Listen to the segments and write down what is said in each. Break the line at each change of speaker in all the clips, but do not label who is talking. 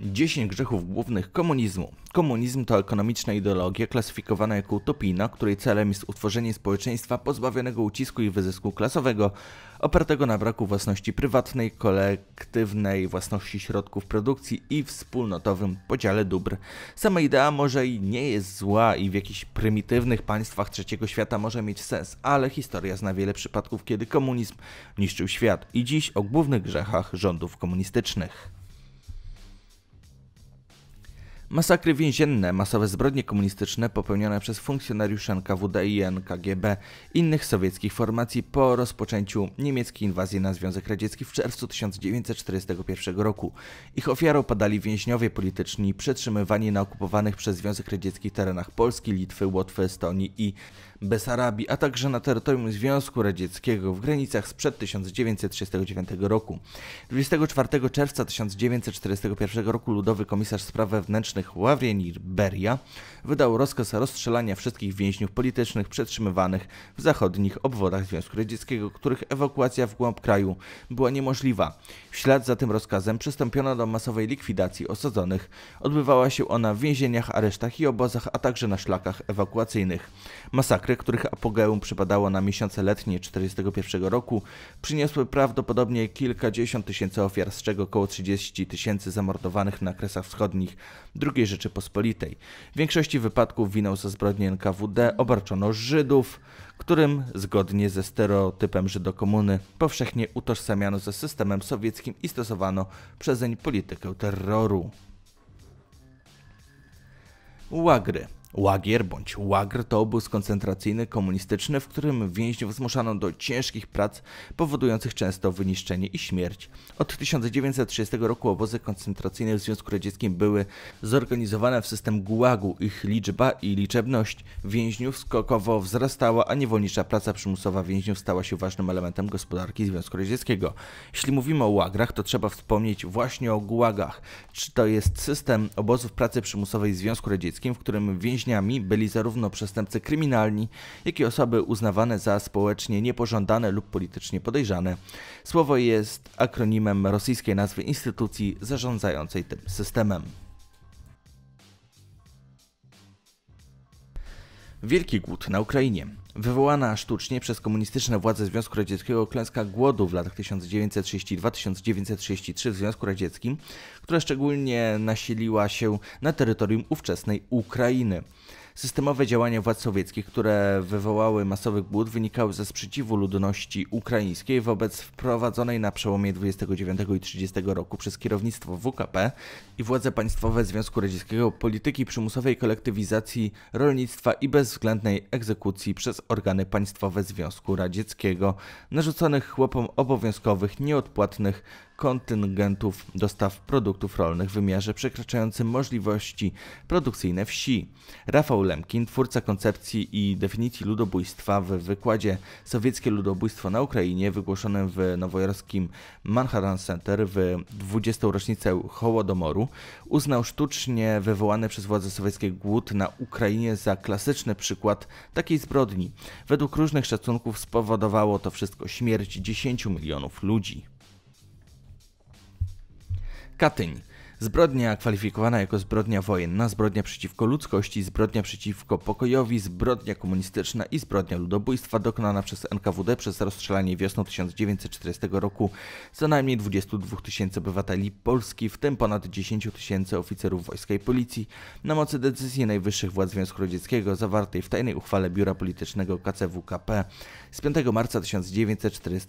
10 grzechów głównych komunizmu. Komunizm to ekonomiczna ideologia klasyfikowana jako utopijna, której celem jest utworzenie społeczeństwa pozbawionego ucisku i wyzysku klasowego, opartego na braku własności prywatnej, kolektywnej własności środków produkcji i wspólnotowym podziale dóbr. Sama idea może i nie jest zła i w jakichś prymitywnych państwach trzeciego świata może mieć sens, ale historia zna wiele przypadków, kiedy komunizm niszczył świat i dziś o głównych grzechach rządów komunistycznych. Masakry więzienne, masowe zbrodnie komunistyczne popełnione przez funkcjonariuszy NKWD i NKGB innych sowieckich formacji po rozpoczęciu niemieckiej inwazji na Związek Radziecki w czerwcu 1941 roku. Ich ofiarą padali więźniowie polityczni przetrzymywani na okupowanych przez Związek Radziecki terenach Polski, Litwy, Łotwy, Estonii i Besarabii, a także na terytorium Związku Radzieckiego w granicach sprzed 1939 roku. 24 czerwca 1941 roku Ludowy Komisarz Spraw Wewnętrznych Ławrienir Beria wydał rozkaz rozstrzelania wszystkich więźniów politycznych przetrzymywanych w zachodnich obwodach Związku Radzieckiego, których ewakuacja w głąb kraju była niemożliwa. W ślad za tym rozkazem przystąpiono do masowej likwidacji osadzonych. Odbywała się ona w więzieniach, aresztach i obozach, a także na szlakach ewakuacyjnych. Masakra masakry, których apogeum przypadało na miesiące letnie 1941 roku, przyniosły prawdopodobnie kilkadziesiąt tysięcy ofiar, z czego około 30 tysięcy zamordowanych na kresach wschodnich II Rzeczypospolitej. W większości wypadków winą za zbrodnie NKWD obarczono Żydów, którym zgodnie ze stereotypem Żydokomuny powszechnie utożsamiano ze systemem sowieckim i stosowano przezeń politykę terroru. Łagry Łagier bądź łagr to obóz koncentracyjny komunistyczny, w którym więźniów zmuszano do ciężkich prac powodujących często wyniszczenie i śmierć. Od 1930 roku obozy koncentracyjne w Związku Radzieckim były zorganizowane w system gułagu. Ich liczba i liczebność więźniów skokowo wzrastała, a niewolnicza praca przymusowa więźniów stała się ważnym elementem gospodarki Związku Radzieckiego. Jeśli mówimy o łagrach, to trzeba wspomnieć właśnie o gułagach. Czy to jest system obozów pracy przymusowej w Związku Radzieckim, w którym więźniowie więźniami byli zarówno przestępcy kryminalni, jak i osoby uznawane za społecznie niepożądane lub politycznie podejrzane. Słowo jest akronimem rosyjskiej nazwy instytucji zarządzającej tym systemem. Wielki głód na Ukrainie. Wywołana sztucznie przez komunistyczne władze Związku Radzieckiego klęska głodu w latach 1962-1963 w Związku Radzieckim, która szczególnie nasiliła się na terytorium ówczesnej Ukrainy. Systemowe działania władz sowieckich, które wywołały masowy głód, wynikały ze sprzeciwu ludności ukraińskiej wobec wprowadzonej na przełomie 29 i 30 roku przez kierownictwo WKP i władze państwowe Związku Radzieckiego polityki przymusowej kolektywizacji rolnictwa i bezwzględnej egzekucji przez organy państwowe Związku Radzieckiego narzuconych chłopom obowiązkowych, nieodpłatnych kontyngentów dostaw produktów rolnych w wymiarze przekraczającym możliwości produkcyjne wsi. Rafał Lemkin, twórca koncepcji i definicji ludobójstwa w wykładzie Sowieckie ludobójstwo na Ukrainie wygłoszonym w nowojorskim Manhattan Center w 20. rocznicę Hołodomoru, uznał sztucznie wywołany przez władze sowieckie głód na Ukrainie za klasyczny przykład takiej zbrodni. Według różnych szacunków spowodowało to wszystko śmierć 10 milionów ludzi. Katyń. Zbrodnia kwalifikowana jako zbrodnia wojenna, zbrodnia przeciwko ludzkości, zbrodnia przeciwko pokojowi, zbrodnia komunistyczna i zbrodnia ludobójstwa dokonana przez NKWD przez rozstrzelanie wiosną 1940 roku co najmniej 22 tysięcy obywateli Polski, w tym ponad 10 tysięcy oficerów wojska i policji, na mocy decyzji najwyższych władz Związku Radzieckiego zawartej w tajnej uchwale Biura Politycznego KCWKP z 5 marca 1940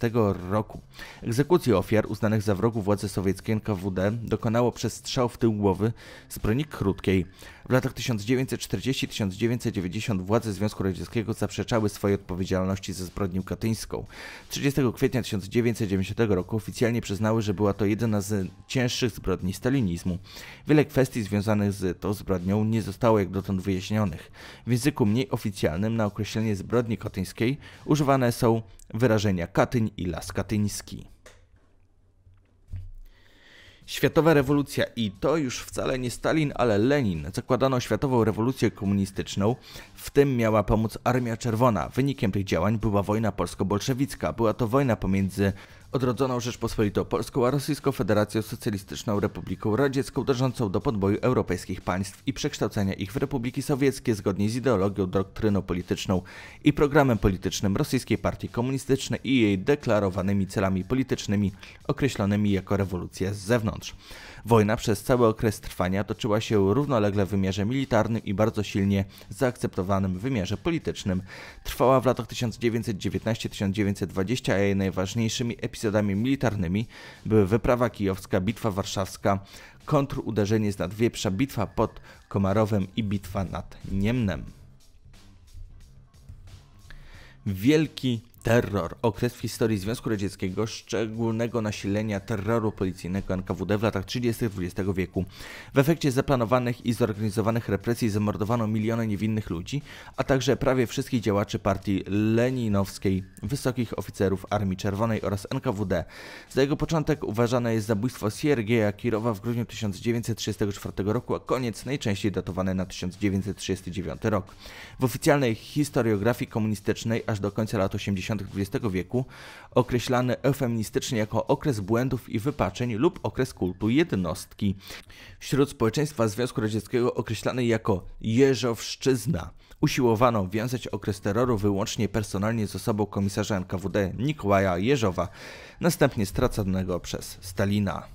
roku. Egzekucję ofiar uznanych za wrogów władzy sowieckiej NKWD dokonało przez strzał w tył głowy z broni krótkiej. W latach 1940-1990 władze Związku Radzieckiego zaprzeczały swojej odpowiedzialności za zbrodnię katyńską. 30 kwietnia 1990 roku oficjalnie przyznały, że była to jedna z cięższych zbrodni stalinizmu. Wiele kwestii związanych z tą zbrodnią nie zostało jak dotąd wyjaśnionych. W języku mniej oficjalnym na określenie zbrodni katyńskiej używane są wyrażenia Katyń i Las Katyński. Światowa rewolucja i to już wcale nie Stalin, ale Lenin. Zakładano światową rewolucję komunistyczną. W tym miała pomóc Armia Czerwona. Wynikiem tych działań była wojna polsko-bolszewicka. Była to wojna pomiędzy odrodzoną Rzeczpospolitą Polską, a Rosyjską Federacją Socjalistyczną Republiką Radziecką dążącą do podboju europejskich państw i przekształcenia ich w republiki sowieckie zgodnie z ideologią, doktryną polityczną i programem politycznym Rosyjskiej Partii Komunistycznej i jej deklarowanymi celami politycznymi określonymi jako rewolucja z zewnątrz. Wojna przez cały okres trwania toczyła się równolegle w wymiarze militarnym i bardzo silnie zaakceptowanym wymiarze politycznym. Trwała w latach 1919-1920, a jej najważniejszymi epizodami militarnymi były wyprawa kijowska, bitwa warszawska, kontruderzenie z Nadwieprza, bitwa pod Komarowem i bitwa nad Niemnem. Wielki Terror. Okres w historii Związku Radzieckiego szczególnego nasilenia terroru policyjnego NKWD w latach 30. XX wieku. W efekcie zaplanowanych i zorganizowanych represji zamordowano miliony niewinnych ludzi, a także prawie wszystkich działaczy partii leninowskiej, wysokich oficerów Armii Czerwonej oraz NKWD. Za jego początek uważane jest zabójstwo Siergieja Kirowa w grudniu 1934 roku, a koniec najczęściej datowany na 1939 rok. W oficjalnej historiografii komunistycznej aż do końca lat 80 XX wieku, określany eufeministycznie jako okres błędów i wypaczeń lub okres kultu jednostki. Wśród społeczeństwa Związku Radzieckiego określany jako Jeżowszczyzna. Usiłowano wiązać okres terroru wyłącznie personalnie z osobą komisarza NKWD Nikołaja Jeżowa, następnie straconego przez Stalina.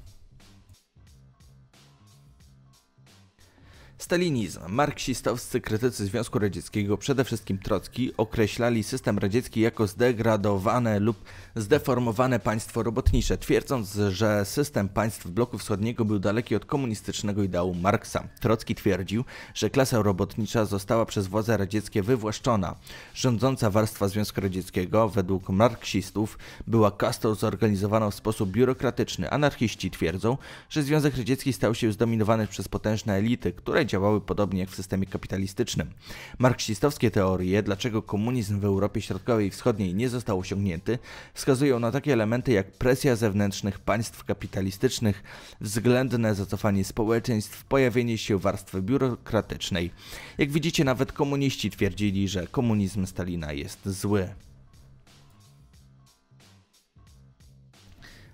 Stalinizm. Marksistowscy krytycy Związku Radzieckiego, przede wszystkim Trocki, określali system radziecki jako zdegradowane lub zdeformowane państwo robotnicze, twierdząc, że system państw bloku wschodniego był daleki od komunistycznego ideału Marksa. Trocki twierdził, że klasa robotnicza została przez władze radzieckie wywłaszczona. Rządząca warstwa Związku Radzieckiego, według marksistów, była kastą zorganizowaną w sposób biurokratyczny. Anarchiści twierdzą, że Związek Radziecki stał się zdominowany przez potężne elity, które działały podobnie jak w systemie kapitalistycznym. Marksistowskie teorie, dlaczego komunizm w Europie Środkowej i Wschodniej nie został osiągnięty, wskazują na takie elementy jak presja zewnętrznych państw kapitalistycznych, względne zacofanie społeczeństw, pojawienie się warstwy biurokratycznej. Jak widzicie, nawet komuniści twierdzili, że komunizm Stalina jest zły.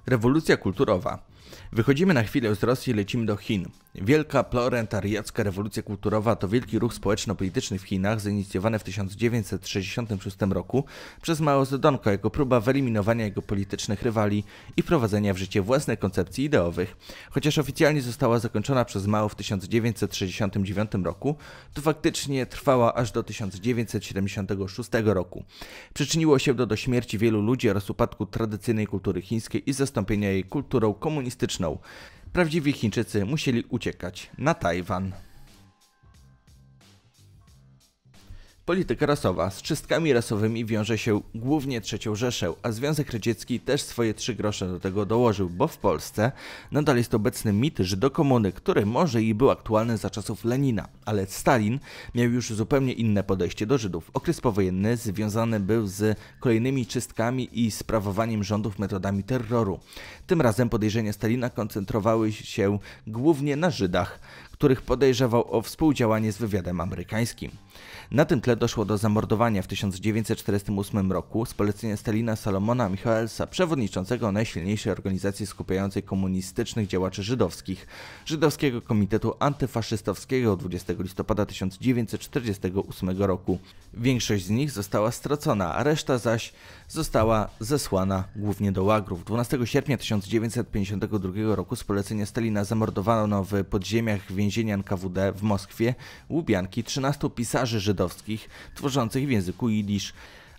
Rewolucja kulturowa. Wychodzimy na chwilę z Rosji i lecimy do Chin. Wielka proletariacka rewolucja kulturowa to wielki ruch społeczno-polityczny w Chinach zainicjowany w 1966 roku przez Mao Zedonga jako próba wyeliminowania jego politycznych rywali i wprowadzenia w życie własnych koncepcji ideowych. Chociaż oficjalnie została zakończona przez Mao w 1969 roku, to faktycznie trwała aż do 1976 roku. Przyczyniło się to do śmierci wielu ludzi oraz upadku tradycyjnej kultury chińskiej i zastąpienia jej kulturą komunistyczną polityczną. Prawdziwi Chińczycy musieli uciekać na Tajwan. Polityka rasowa. Z czystkami rasowymi wiąże się głównie trzecią Rzeszę, a Związek Radziecki też swoje trzy grosze do tego dołożył, bo w Polsce nadal jest obecny mit żydokomuny, który może i był aktualny za czasów Lenina, ale Stalin miał już zupełnie inne podejście do Żydów. Okres powojenny związany był z kolejnymi czystkami i sprawowaniem rządów metodami terroru. Tym razem podejrzenia Stalina koncentrowały się głównie na Żydach, których podejrzewał o współdziałanie z wywiadem amerykańskim. Na tym tle doszło do zamordowania w 1948 roku z polecenia Stalina Salomona Michaelsa, przewodniczącego najsilniejszej organizacji skupiającej komunistycznych działaczy żydowskich, Żydowskiego Komitetu Antyfaszystowskiego 20 listopada 1948 roku. Większość z nich została stracona, a reszta zaś została zesłana głównie do łagrów. 12 sierpnia 1952 roku z polecenia Stalina zamordowano w podziemiach więzienia NKWD w Moskwie łubianki 13 pisarzy żydowskich tworzących w języku jidysz.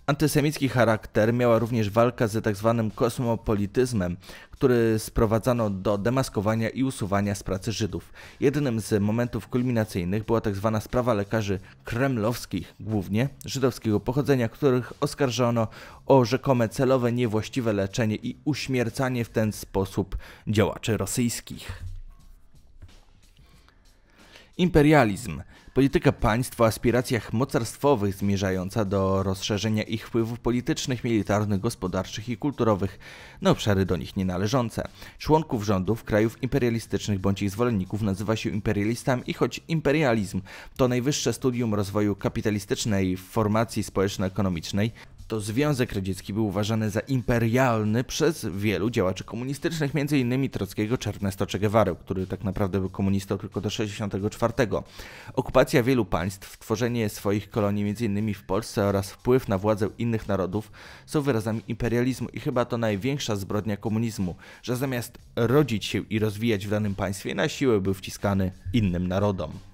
Antysemicki charakter miała również walka z tzw. Tak kosmopolityzmem, który sprowadzano do demaskowania i usuwania z pracy Żydów. Jednym z momentów kulminacyjnych była tzw. Tak sprawa lekarzy kremlowskich, głównie żydowskiego pochodzenia, których oskarżono o rzekome celowe niewłaściwe leczenie i uśmiercanie w ten sposób działaczy rosyjskich. Imperializm. Polityka państw o aspiracjach mocarstwowych zmierzająca do rozszerzenia ich wpływów politycznych, militarnych, gospodarczych i kulturowych na no, obszary do nich nienależące. Członków rządów krajów imperialistycznych bądź ich zwolenników nazywa się imperialistami i choć imperializm to najwyższe studium rozwoju kapitalistycznej formacji społeczno-ekonomicznej, to Związek Radziecki był uważany za imperialny przez wielu działaczy komunistycznych, m.in. Trockiego czy Ernesto Che który tak naprawdę był komunistą tylko do 1964. Okupacja wielu państw, tworzenie swoich kolonii m.in. w Polsce oraz wpływ na władzę innych narodów są wyrazami imperializmu i chyba to największa zbrodnia komunizmu, że zamiast rodzić się i rozwijać w danym państwie, na siłę był wciskany innym narodom.